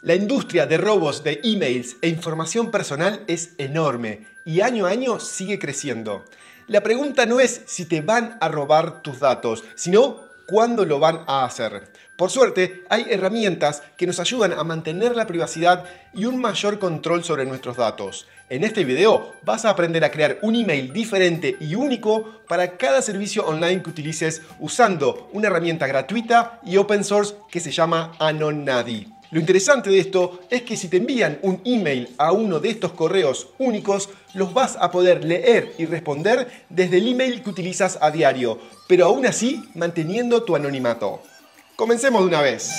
La industria de robos de emails e información personal es enorme y año a año sigue creciendo. La pregunta no es si te van a robar tus datos, sino cuándo lo van a hacer. Por suerte, hay herramientas que nos ayudan a mantener la privacidad y un mayor control sobre nuestros datos. En este video vas a aprender a crear un email diferente y único para cada servicio online que utilices usando una herramienta gratuita y open source que se llama Anonadi. Lo interesante de esto es que si te envían un email a uno de estos correos únicos, los vas a poder leer y responder desde el email que utilizas a diario, pero aún así manteniendo tu anonimato. Comencemos de una vez.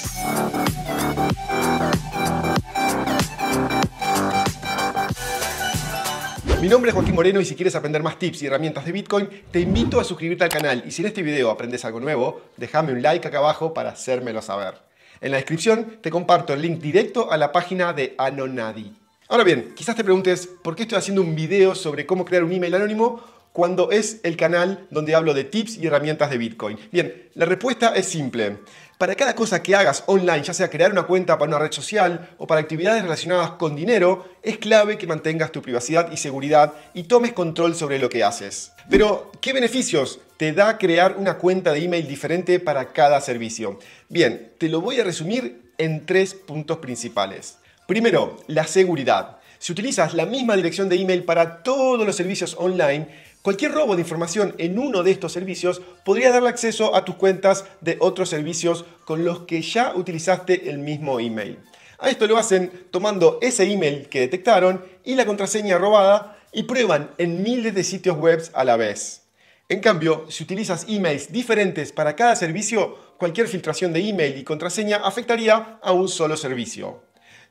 Mi nombre es Joaquín Moreno y si quieres aprender más tips y herramientas de Bitcoin, te invito a suscribirte al canal y si en este video aprendes algo nuevo, déjame un like acá abajo para hacérmelo saber. En la descripción te comparto el link directo a la página de Anonadi. Ahora bien, quizás te preguntes por qué estoy haciendo un video sobre cómo crear un email anónimo cuando es el canal donde hablo de tips y herramientas de Bitcoin. Bien, la respuesta es simple. Para cada cosa que hagas online, ya sea crear una cuenta para una red social o para actividades relacionadas con dinero, es clave que mantengas tu privacidad y seguridad y tomes control sobre lo que haces. Pero, ¿qué beneficios te da crear una cuenta de email diferente para cada servicio? Bien, te lo voy a resumir en tres puntos principales. Primero, la seguridad. Si utilizas la misma dirección de email para todos los servicios online, Cualquier robo de información en uno de estos servicios podría darle acceso a tus cuentas de otros servicios con los que ya utilizaste el mismo email. A esto lo hacen tomando ese email que detectaron y la contraseña robada y prueban en miles de sitios web a la vez. En cambio, si utilizas emails diferentes para cada servicio, cualquier filtración de email y contraseña afectaría a un solo servicio.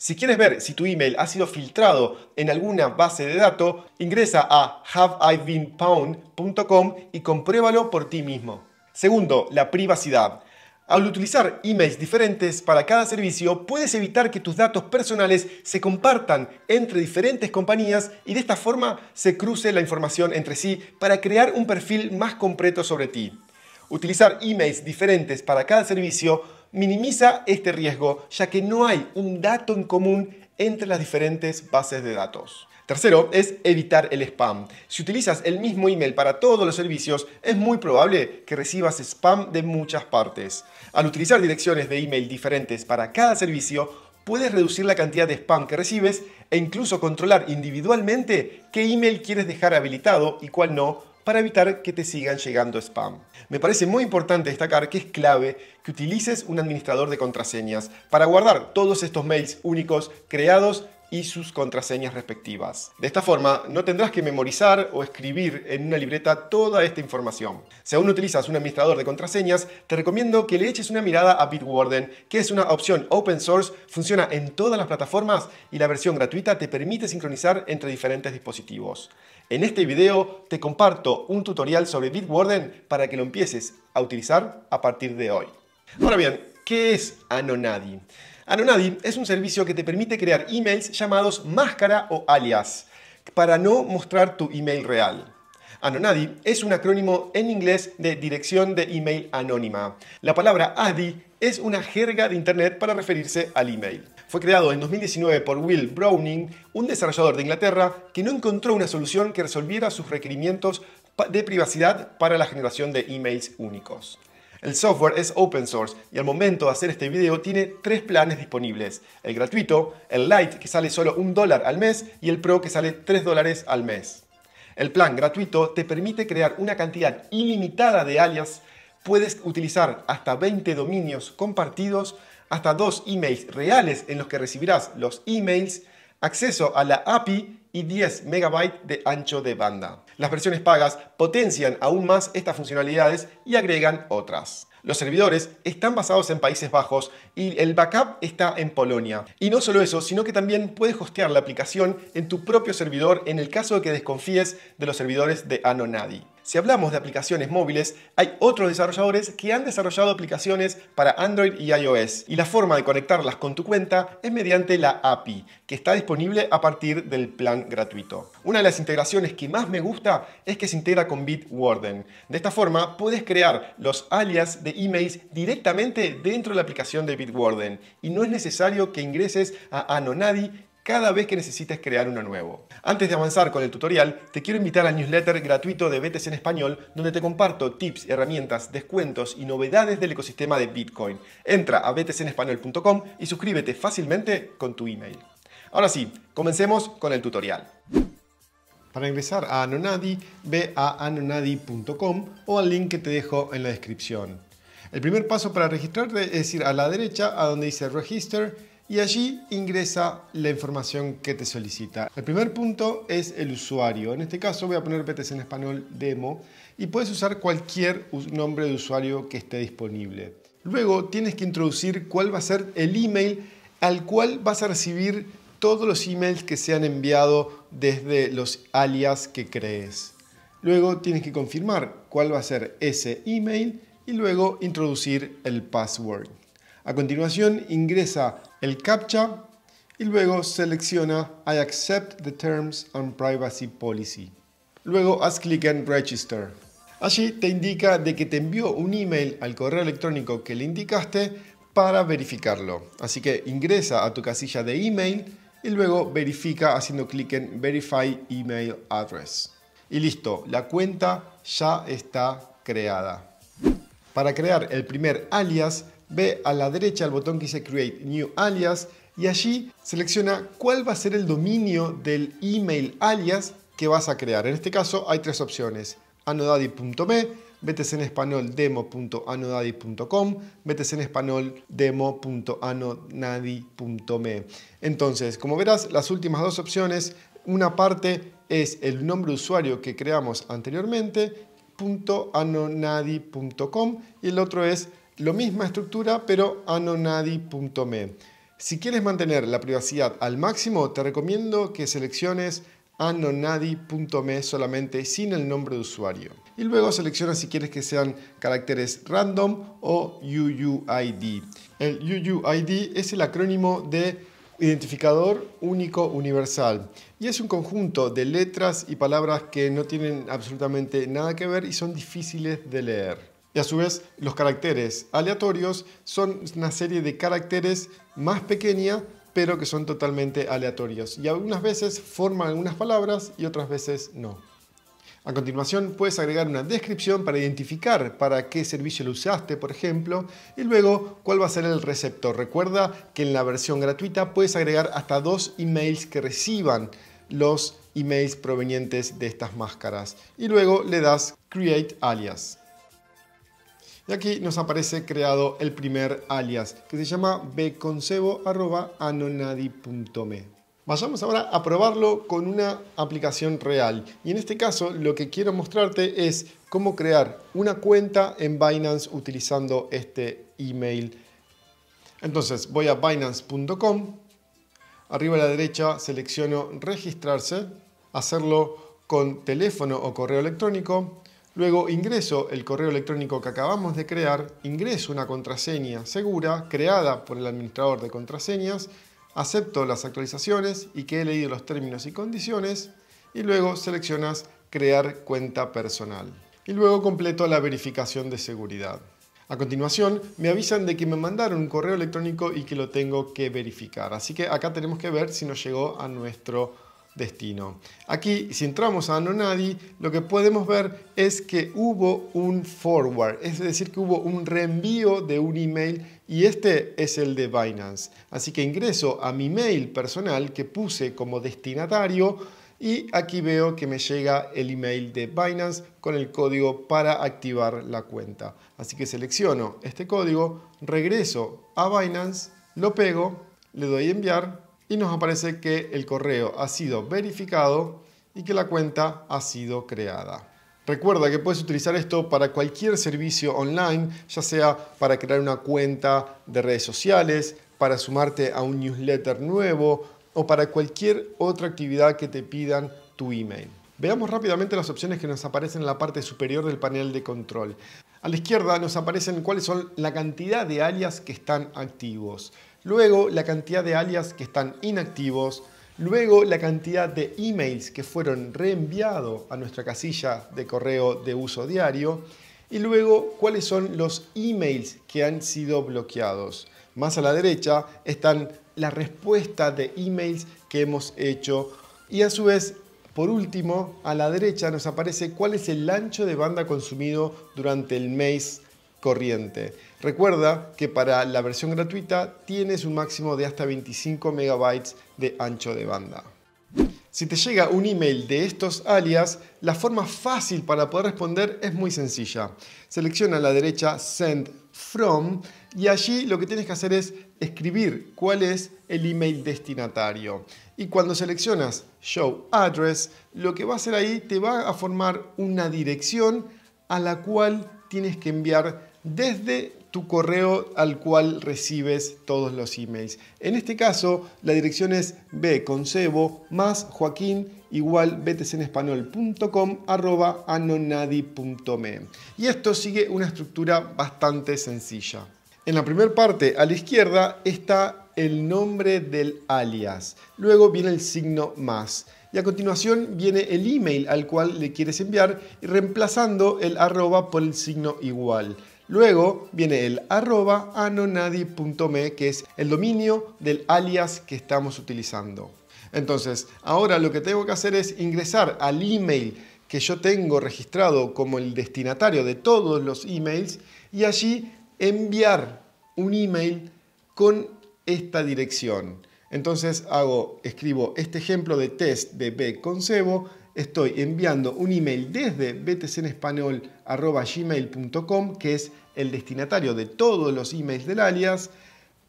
Si quieres ver si tu email ha sido filtrado en alguna base de datos, ingresa a haveibeenpwned.com y compruébalo por ti mismo. Segundo, la privacidad. Al utilizar emails diferentes para cada servicio, puedes evitar que tus datos personales se compartan entre diferentes compañías y de esta forma se cruce la información entre sí para crear un perfil más completo sobre ti. Utilizar emails diferentes para cada servicio minimiza este riesgo, ya que no hay un dato en común entre las diferentes bases de datos. Tercero, es evitar el spam. Si utilizas el mismo email para todos los servicios, es muy probable que recibas spam de muchas partes. Al utilizar direcciones de email diferentes para cada servicio, puedes reducir la cantidad de spam que recibes e incluso controlar individualmente qué email quieres dejar habilitado y cuál no para evitar que te sigan llegando spam. Me parece muy importante destacar que es clave que utilices un administrador de contraseñas para guardar todos estos mails únicos creados y sus contraseñas respectivas. De esta forma, no tendrás que memorizar o escribir en una libreta toda esta información. Si aún utilizas un administrador de contraseñas, te recomiendo que le eches una mirada a Bitwarden, que es una opción open source, funciona en todas las plataformas y la versión gratuita te permite sincronizar entre diferentes dispositivos. En este video te comparto un tutorial sobre Bitwarden para que lo empieces a utilizar a partir de hoy. Ahora bien, ¿qué es Anonadi? Anonadi es un servicio que te permite crear emails llamados máscara o alias para no mostrar tu email real. Anonadi es un acrónimo en inglés de dirección de email anónima. La palabra ADI es una jerga de Internet para referirse al email. Fue creado en 2019 por Will Browning, un desarrollador de Inglaterra que no encontró una solución que resolviera sus requerimientos de privacidad para la generación de emails únicos. El software es open source y al momento de hacer este video tiene tres planes disponibles. El gratuito, el Lite que sale solo un dólar al mes y el Pro que sale tres dólares al mes. El plan gratuito te permite crear una cantidad ilimitada de alias, puedes utilizar hasta 20 dominios compartidos, hasta dos emails reales en los que recibirás los emails, acceso a la API y 10 MB de ancho de banda. Las versiones pagas potencian aún más estas funcionalidades y agregan otras. Los servidores están basados en Países Bajos y el backup está en Polonia. Y no solo eso, sino que también puedes hostear la aplicación en tu propio servidor en el caso de que desconfíes de los servidores de Anonadi. Si hablamos de aplicaciones móviles, hay otros desarrolladores que han desarrollado aplicaciones para Android y iOS, y la forma de conectarlas con tu cuenta es mediante la API, que está disponible a partir del plan gratuito. Una de las integraciones que más me gusta es que se integra con Bitwarden. De esta forma, puedes crear los alias de emails directamente dentro de la aplicación de Bitwarden, y no es necesario que ingreses a Anonadi cada vez que necesites crear uno nuevo. Antes de avanzar con el tutorial, te quiero invitar al newsletter gratuito de BTC en español, donde te comparto tips, herramientas, descuentos y novedades del ecosistema de Bitcoin. Entra a btcenespañol.com y suscríbete fácilmente con tu email. Ahora sí, comencemos con el tutorial. Para ingresar a Anonadi, ve a anonadi.com o al link que te dejo en la descripción. El primer paso para registrarte es ir a la derecha a donde dice Register y allí ingresa la información que te solicita. El primer punto es el usuario. En este caso voy a poner PTC en español demo y puedes usar cualquier nombre de usuario que esté disponible. Luego tienes que introducir cuál va a ser el email al cual vas a recibir todos los emails que se han enviado desde los alias que crees. Luego tienes que confirmar cuál va a ser ese email y luego introducir el password. A continuación ingresa el CAPTCHA y luego selecciona I accept the terms and privacy policy. Luego haz clic en Register. Allí te indica de que te envió un email al correo electrónico que le indicaste para verificarlo. Así que ingresa a tu casilla de email y luego verifica haciendo clic en Verify Email Address. Y listo, la cuenta ya está creada. Para crear el primer alias Ve a la derecha al botón que dice Create New Alias y allí selecciona cuál va a ser el dominio del email alias que vas a crear. En este caso hay tres opciones, anodaddy.me, español btcenespanol.demo.anodaddy.me. Entonces, como verás, las últimas dos opciones, una parte es el nombre de usuario que creamos anteriormente, .anonadi.com y el otro es lo misma estructura, pero anonadi.me. Si quieres mantener la privacidad al máximo, te recomiendo que selecciones anonadi.me solamente sin el nombre de usuario. Y luego selecciona si quieres que sean caracteres random o UUID. El UUID es el acrónimo de identificador único universal y es un conjunto de letras y palabras que no tienen absolutamente nada que ver y son difíciles de leer. Y a su vez, los caracteres aleatorios son una serie de caracteres más pequeña, pero que son totalmente aleatorios. Y algunas veces forman algunas palabras y otras veces no. A continuación puedes agregar una descripción para identificar para qué servicio lo usaste, por ejemplo, y luego cuál va a ser el receptor. Recuerda que en la versión gratuita puedes agregar hasta dos emails que reciban los emails provenientes de estas máscaras. Y luego le das Create Alias. Y aquí nos aparece creado el primer alias que se llama bconcebo.anonadi.me. Vayamos ahora a probarlo con una aplicación real. Y en este caso lo que quiero mostrarte es cómo crear una cuenta en Binance utilizando este email. Entonces voy a binance.com, arriba a la derecha selecciono registrarse, hacerlo con teléfono o correo electrónico, Luego ingreso el correo electrónico que acabamos de crear, ingreso una contraseña segura creada por el administrador de contraseñas, acepto las actualizaciones y que he leído los términos y condiciones y luego seleccionas crear cuenta personal. Y luego completo la verificación de seguridad. A continuación, me avisan de que me mandaron un correo electrónico y que lo tengo que verificar. Así que acá tenemos que ver si nos llegó a nuestro destino. Aquí, si entramos a Nonadi, lo que podemos ver es que hubo un forward, es decir, que hubo un reenvío de un email y este es el de Binance. Así que ingreso a mi mail personal que puse como destinatario y aquí veo que me llega el email de Binance con el código para activar la cuenta. Así que selecciono este código, regreso a Binance, lo pego, le doy enviar y nos aparece que el correo ha sido verificado y que la cuenta ha sido creada. Recuerda que puedes utilizar esto para cualquier servicio online, ya sea para crear una cuenta de redes sociales, para sumarte a un newsletter nuevo o para cualquier otra actividad que te pidan tu email. Veamos rápidamente las opciones que nos aparecen en la parte superior del panel de control. A la izquierda nos aparecen cuáles son la cantidad de alias que están activos luego la cantidad de alias que están inactivos, luego la cantidad de emails que fueron reenviados a nuestra casilla de correo de uso diario y luego cuáles son los emails que han sido bloqueados. Más a la derecha están las respuestas de emails que hemos hecho y a su vez por último, a la derecha nos aparece cuál es el ancho de banda consumido durante el mes corriente. Recuerda que para la versión gratuita tienes un máximo de hasta 25 megabytes de ancho de banda. Si te llega un email de estos alias, la forma fácil para poder responder es muy sencilla. Selecciona a la derecha Send From y allí lo que tienes que hacer es escribir cuál es el email destinatario. Y cuando seleccionas Show Address, lo que va a hacer ahí te va a formar una dirección a la cual tienes que enviar desde correo al cual recibes todos los emails. En este caso, la dirección es bconcebo más joaquín igual arroba anonadi.me. Y esto sigue una estructura bastante sencilla. En la primera parte, a la izquierda, está el nombre del alias. Luego viene el signo más. Y a continuación viene el email al cual le quieres enviar, reemplazando el arroba por el signo igual. Luego viene el arroba anonadi.me, que es el dominio del alias que estamos utilizando. Entonces, ahora lo que tengo que hacer es ingresar al email que yo tengo registrado como el destinatario de todos los emails y allí enviar un email con esta dirección. Entonces hago, escribo este ejemplo de test de B con estoy enviando un email desde btcenespanol.gmail.com, que es el destinatario de todos los emails del alias,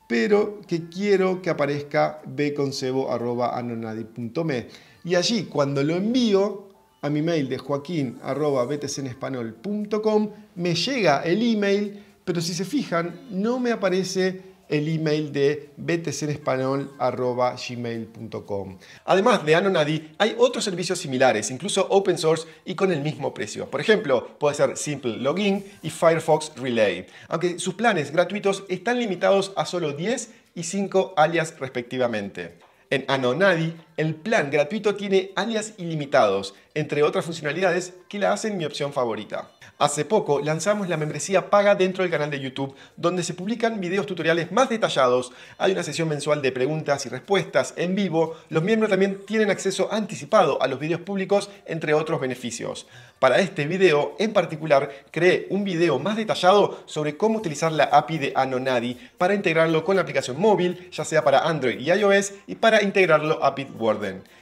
pero que quiero que aparezca bconcebo.anonadi.me. Y allí, cuando lo envío a mi email de joaquín.btcenespanol.com, me llega el email, pero si se fijan, no me aparece el email de btcenespanol.gmail.com. Además de Anonadi, hay otros servicios similares, incluso open source y con el mismo precio. Por ejemplo, puede ser Simple Login y Firefox Relay, aunque sus planes gratuitos están limitados a solo 10 y 5 alias respectivamente. En Anonadi el plan gratuito tiene alias ilimitados, entre otras funcionalidades que la hacen mi opción favorita. Hace poco lanzamos la membresía paga dentro del canal de YouTube, donde se publican videos tutoriales más detallados, hay una sesión mensual de preguntas y respuestas en vivo, los miembros también tienen acceso anticipado a los videos públicos, entre otros beneficios. Para este video en particular, creé un video más detallado sobre cómo utilizar la API de Anonadi para integrarlo con la aplicación móvil, ya sea para Android y iOS, y para integrarlo a Bitwarden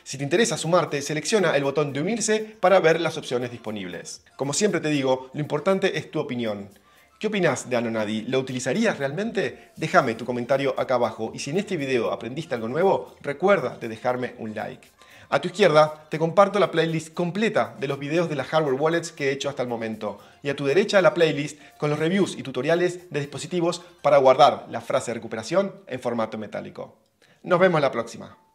si te interesa sumarte, selecciona el botón de unirse para ver las opciones disponibles. Como siempre te digo, lo importante es tu opinión. ¿Qué opinas de Anonadi? ¿Lo utilizarías realmente? Déjame tu comentario acá abajo y si en este video aprendiste algo nuevo, recuerda de dejarme un like. A tu izquierda te comparto la playlist completa de los videos de las hardware wallets que he hecho hasta el momento y a tu derecha la playlist con los reviews y tutoriales de dispositivos para guardar la frase de recuperación en formato metálico. Nos vemos la próxima.